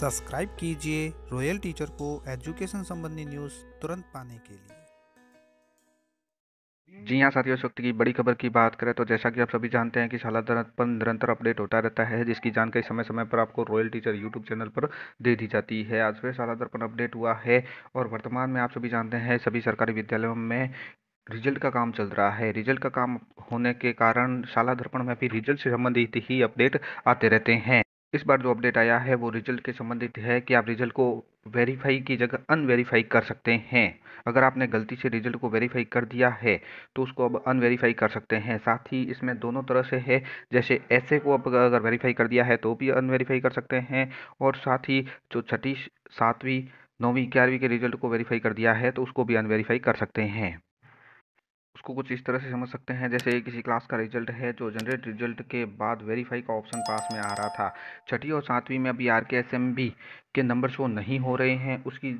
subscribe कीजिए Royal Teacher को education संबंधी न्यूज़ तुरंत पाने के लिए जी हाँ साथियों इस वक्त की बड़ी खबर की बात करें तो जैसा कि आप सभी जानते हैं कि शालाधार पर निरंतर अपडेट होता रहता है जिसकी जानकारी समय समय पर आपको रॉयल टीचर यूट्यूब चैनल पर दे दी जाती है आज फिर शाला पर अपडेट हुआ है और वर्तमान में आप सभी जानते हैं सभी सरकारी विद्यालयों में रिजल्ट का काम चल रहा है रिजल्ट का काम होने के कारण शाला दर्पण में भी रिजल्ट से संबंधित ही अपडेट आते रहते हैं इस बार जो अपडेट आया है वो रिजल्ट के संबंधित है कि आप रिजल्ट को वेरीफाई की जगह अनवेरीफाई कर सकते हैं अगर आपने गलती से रिजल्ट को वेरीफाई कर दिया है तो उसको अब अनवेरीफाई कर सकते हैं साथ ही इसमें दोनों तरह से है जैसे ऐसे को अब अगर वेरीफाई कर दिया है तो भी अनवेरीफाई कर सकते हैं और साथ ही जो छठी सातवीं नौवीं ग्यारहवीं के रिजल्ट को वेरीफाई कर दिया है तो उसको भी अनवेरीफाई कर सकते हैं उसको कुछ इस तरह से समझ सकते हैं जैसे किसी क्लास का रिजल्ट है जो जनरेट रिजल्ट के बाद वेरीफाई का ऑप्शन पास में आ रहा था छठी और सातवीं में अभी R K S M B के नंबर शो नहीं हो रहे हैं उसकी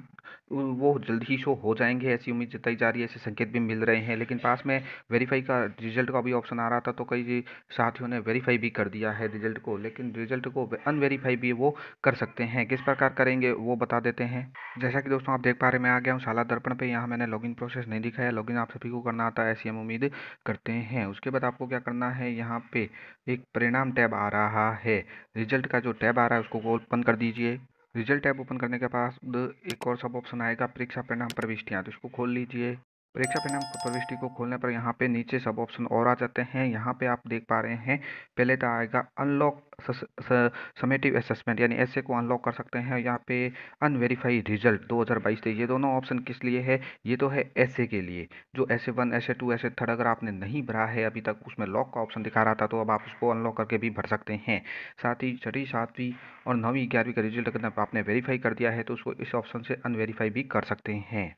वो जल्द ही शो हो जाएंगे ऐसी उम्मीद जताई जा रही है ऐसे संकेत भी मिल रहे हैं लेकिन पास में वेरीफाई का रिजल्ट का भी ऑप्शन आ रहा था तो कई साथियों ने वेरीफाई भी कर दिया है रिजल्ट को लेकिन रिजल्ट को अनवेरीफाई भी वो कर सकते हैं किस प्रकार करेंगे वो बता देते हैं जैसा कि दोस्तों आप देख पा रहे मैं आ गया हूँ शाला दर्पण पर यहाँ मैंने लॉग प्रोसेस नहीं दिखाया लॉग आप सभी को करना आता है ऐसी हम उम्मीद करते हैं उसके बाद आपको क्या करना है यहाँ पे एक परिणाम टैब आ रहा है रिजल्ट का जो टैब आ रहा है उसको ओपन कर दीजिए रिजल्ट टैब ओपन करने के बाद एक और सब ऑप्शन आएगा परीक्षा परिणाम प्रविष्टियाँ तो इसको खोल लीजिए परीक्षा परिणाम प्रविष्टि को खोलने पर यहाँ पे नीचे सब ऑप्शन और आ जाते हैं यहाँ पे आप देख पा रहे हैं पहले तो आएगा अनलॉक समेटिव असेसमेंट यानी ऐसे को अनलॉक कर सकते हैं यहाँ पे अनवेरीफाइड रिजल्ट 2022 से ये दोनों ऑप्शन किस लिए है ये तो है ऐसे के लिए जो ऐसे वन ऐसे टू ऐसे थर्ड अगर आपने नहीं भरा है अभी तक उसमें लॉक का ऑप्शन दिखा रहा था तो अब आप उसको अनलॉक करके भी भर सकते हैं साथ ही छठी सातवीं और नौवीं ग्यारहवीं का रिजल्ट अगर आपने वेरीफाई कर दिया है तो उसको इस ऑप्शन से अनवेरीफाई भी कर सकते हैं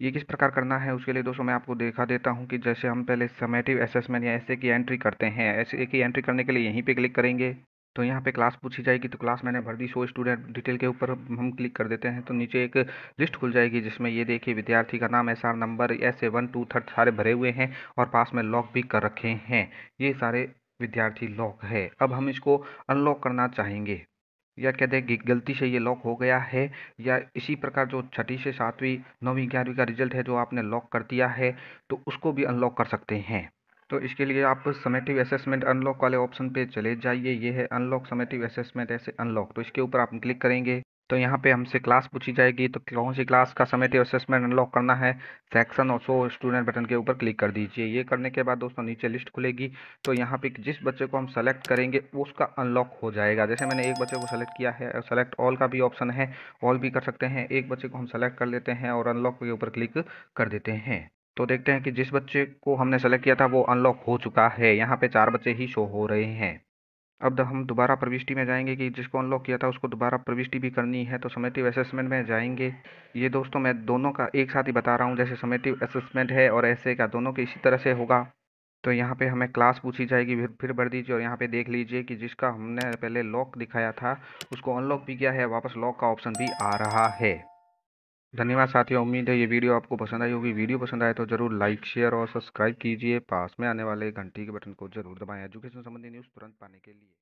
ये किस प्रकार करना है उसके लिए दोस्तों मैं आपको देखा देता हूँ कि जैसे हम पहले समेटिव असेसमेंट या ऐसे की एंट्री करते हैं ऐसे की एंट्री करने के लिए यहीं पे क्लिक करेंगे तो यहाँ पे क्लास पूछी जाएगी तो क्लास मैंने भर दी सो स्टूडेंट डिटेल के ऊपर हम क्लिक कर देते हैं तो नीचे एक लिस्ट खुल जाएगी जिसमें ये देखिए विद्यार्थी का नाम S R number A one two third सारे भरे हुए हैं और पास में लॉक भी कर रखे हैं ये सारे विद्यार्थी लॉक है अब हम इसको अनलॉक करना चाहेंगे या कहते हैं कि गलती से ये लॉक हो गया है या इसी प्रकार जो छठी से सातवीं नौवीं ग्यारहवीं का रिजल्ट है जो आपने लॉक कर दिया है तो उसको भी अनलॉक कर सकते हैं तो इसके लिए आप समेटिव असेसमेंट अनलॉक वाले ऑप्शन पे चले जाइए ये है अनलॉक समेटिव असेसमेंट ऐसे अनलॉक तो इसके ऊपर आप क्लिक करेंगे तो यहाँ पे हमसे क्लास पूछी जाएगी तो कौन सी क्लास का समय थे असेसमेंट अनलॉक करना है सेक्शन और सो स्टूडेंट बटन के ऊपर क्लिक कर दीजिए ये करने के बाद दोस्तों नीचे लिस्ट खुलेगी तो यहाँ पे जिस बच्चे को हम सेलेक्ट करेंगे उसका अनलॉक हो जाएगा जैसे मैंने एक बच्चे को सेलेक्ट किया है और सेलेक्ट ऑल का भी ऑप्शन है ऑल भी कर सकते हैं एक बच्चे को हम सेलेक्ट कर लेते हैं और अनलॉक के ऊपर क्लिक कर देते हैं तो देखते हैं कि जिस बच्चे को हमने सेलेक्ट किया था वो अनलॉक हो चुका है यहाँ पे चार बच्चे ही शो हो रहे हैं अब हम दोबारा प्रविष्टि में जाएंगे कि जिसको अनलॉक किया था उसको दोबारा प्रविष्टि भी करनी है तो समेटिव असेसमेंट में जाएंगे ये दोस्तों मैं दोनों का एक साथ ही बता रहा हूँ जैसे समेटिव असेसमेंट है और ऐसे का दोनों के इसी तरह से होगा तो यहाँ पे हमें क्लास पूछी जाएगी फिर भर दीजिए और यहाँ पे देख लीजिए कि जिसका हमने पहले लॉक दिखाया था उसको अनलॉक भी किया है वापस लॉक का ऑप्शन भी आ रहा है धन्यवाद साथियों उम्मीद है ये वीडियो आपको पसंद आई होगी वीडियो पसंद आए तो जरूर लाइक शेयर और सब्सक्राइब कीजिए पास में आने वाले घंटी के बटन को जरूर दबाएं एजुकेशन संबंधी न्यूज़ तुरंत पाने के लिए